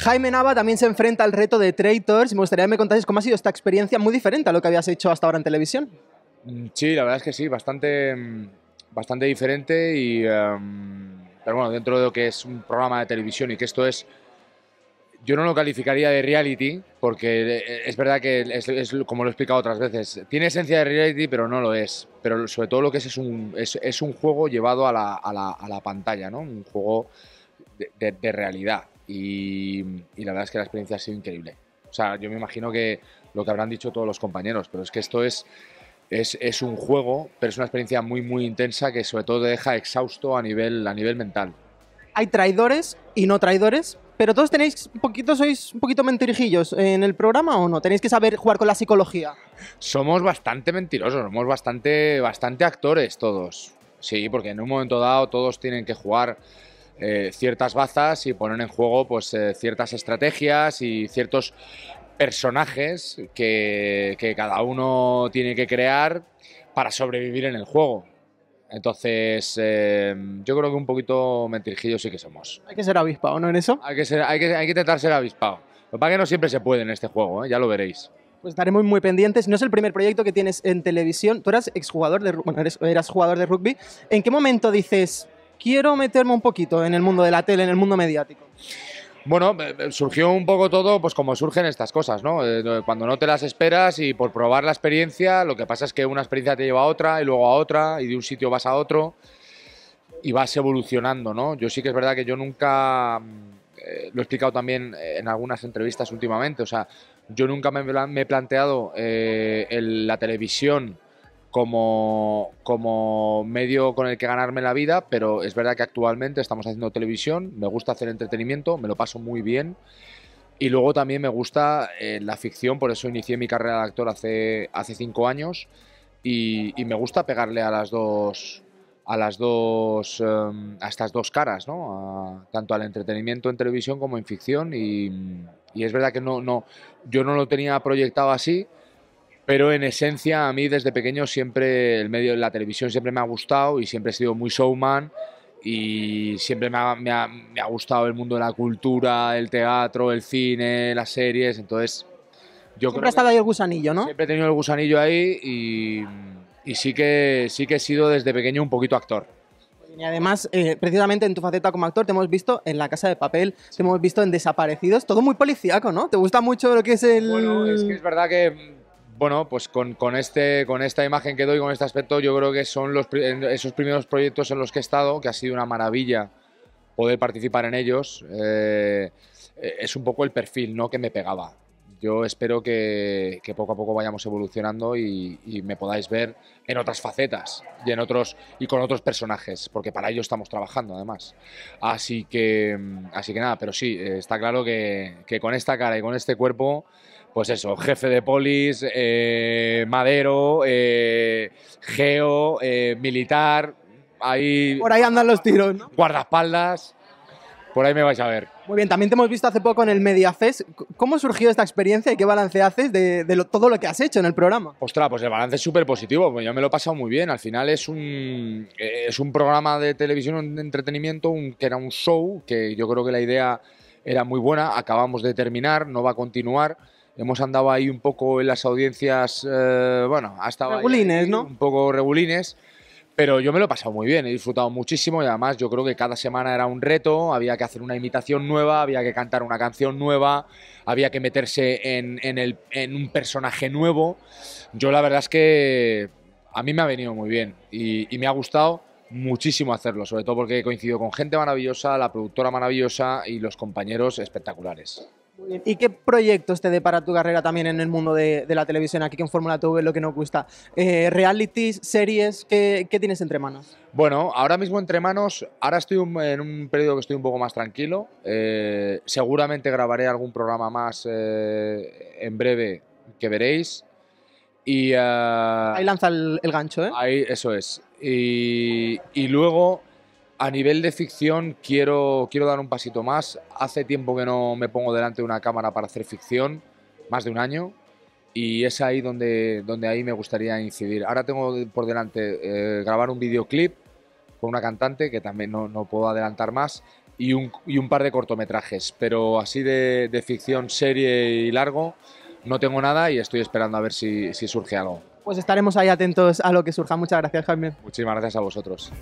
Jaime Nava también se enfrenta al reto de Traitors y me gustaría que me contases cómo ha sido esta experiencia muy diferente a lo que habías hecho hasta ahora en televisión. Mm, sí, la verdad es que sí, bastante, mm, bastante diferente y... Em, pero bueno, dentro de lo que es un programa de televisión y que esto es yo no lo calificaría de reality, porque eh, es verdad que es, como lo he explicado otras veces, tiene esencia de reality, pero no lo es. Pero sobre todo lo que es es un, es, un juego llevado a la, pantalla, ¿no? Un juego de, realidad. Y, la verdad es que la experiencia ha sido increíble. O sea, yo me imagino que lo que habrán dicho todos los compañeros, pero es que esto es, es, un juego, pero es una experiencia muy, muy intensa que sobre todo te deja exhausto a nivel, a nivel mental. Hay traidores y no traidores, pero todos tenéis un poquito, sois un poquito mentirijillos en el programa o no? Tenéis que saber jugar con la psicología. Somos bastante mentirosos, somos bastante, bastante actores todos. Sí, porque en un momento dado todos tienen que jugar eh, ciertas bazas y poner en juego pues, eh, ciertas estrategias y ciertos personajes que cada uno tiene que crear para sobrevivir en el juego. Entonces, em, yo creo que un poquito mentirijillos sí que somos. Hay que ser avispado, ¿no? En eso. Hay que, ser, hay que, hay que intentar ser avispado. Lo que no siempre se puede en este juego, ¿eh? ya lo veréis. Pues estaremos muy pendientes. No es el primer proyecto que tienes en televisión. Tú eras exjugador de, bueno, eras jugador de rugby. ¿En qué momento dices, quiero meterme un poquito en el mundo de la tele, en el mundo mediático? Bueno, eh, eh, surgió un poco todo, pues como surgen estas cosas, ¿no? Eh, cuando no te las esperas y por probar la experiencia, lo que pasa es que una experiencia te lleva a otra y luego a otra y de un sitio vas a otro y vas evolucionando, ¿no? Yo sí que es verdad que yo nunca, mm, lo he explicado también en algunas entrevistas últimamente, o sea, yo nunca me, he planteado la televisión como, como medio con el que ganarme la vida, pero es verdad que actualmente estamos haciendo televisión, me gusta hacer entretenimiento, me lo paso muy bien. Y luego también me gusta eh, la ficción, por eso inicié mi carrera de actor hace, hace cinco años y, me gusta pegarle a las dos a las dos em, a estas dos caras, ¿no? tanto al entretenimiento en televisión como en ficción y, y es verdad que no, no yo no lo tenía proyectado así, pero en esencia, a mí desde pequeño siempre el medio de la televisión siempre me ha gustado y siempre he sido muy showman y siempre me ha, gustado el mundo de la cultura, el teatro, el cine, las series, entonces yo siempre ha estado ahí el gusanillo, ¿no? Siempre he tenido el gusanillo ahí y, sí que sí que he sido desde pequeño un poquito actor. Y además, eh, precisamente en tu faceta como actor, te hemos visto en La Casa de Papel, te hemos visto en Desaparecidos, todo muy policíaco, ¿no? ¿Te gusta mucho lo que es el...? Bueno, es que es verdad que bueno, pues con, este, con esta imagen que doy, con este aspecto, yo creo que son esos primeros proyectos en los que he estado, que ha sido una maravilla poder participar en ellos, eh, eh, es un poco el perfil ¿no? que me pegaba yo espero que, poco a poco vayamos evolucionando y, me podáis ver en otras facetas y en otros y con otros personajes, porque para ello estamos trabajando además. Así que, así que nada, pero sí, eh, está claro que, con esta cara y con este cuerpo, pues eso, jefe de polis, eh, madero, eh, geo, militar, ahí. Por ahí andan los tiros, ¿no? Guardaespaldas por ahí me vais a ver. Muy bien, también te hemos visto hace poco en el MediaFest. ¿Cómo surgió esta experiencia y qué balance haces de, todo lo que has hecho en el programa? Ostras, pues el balance es súper positivo, pues yo me lo he pasado muy bien. Al final es un, eh, es un programa de televisión, de entretenimiento, que era un show, que yo creo que la idea era muy buena, acabamos de terminar, no va a continuar. Hemos andado ahí un poco en las audiencias, eh, bueno, hasta... Regulines, ahí, ¿no? Un poco regulines. Pero yo me lo he pasado muy bien, he disfrutado muchísimo y además yo creo que cada semana era un reto, había que hacer una imitación nueva, había que cantar una canción nueva, había que meterse en, un personaje nuevo. Yo la verdad es que a mí me ha venido muy bien y, me ha gustado muchísimo hacerlo, sobre todo porque he coincidido con gente maravillosa, la productora maravillosa y los compañeros espectaculares. ¿Y qué proyectos te depara tu carrera también en el mundo de, la televisión, aquí en Fórmula TV, lo que nos gusta? Eh, ¿Realities, series? ¿qué, tienes entre manos? Bueno, ahora mismo entre manos, ahora estoy en un periodo que estoy un poco más tranquilo. Eh, seguramente grabaré algún programa más eh, en breve que veréis. Y, ah, ahí lanza el, gancho, ¿eh? Ahí, eso es. y luego a nivel de ficción quiero, quiero dar un pasito más. Hace tiempo que no me pongo delante de una cámara para hacer ficción, más de un año, y es ahí donde, donde ahí me gustaría incidir. Ahora tengo por delante eh, grabar un videoclip con una cantante, que también no, no puedo adelantar más, y un, y un, par de cortometrajes, pero así de, ficción, serie y largo, no tengo nada y estoy esperando a ver si, si surge algo. Pues estaremos ahí atentos a lo que surja. Muchas gracias, Jaime. Muchísimas gracias a vosotros.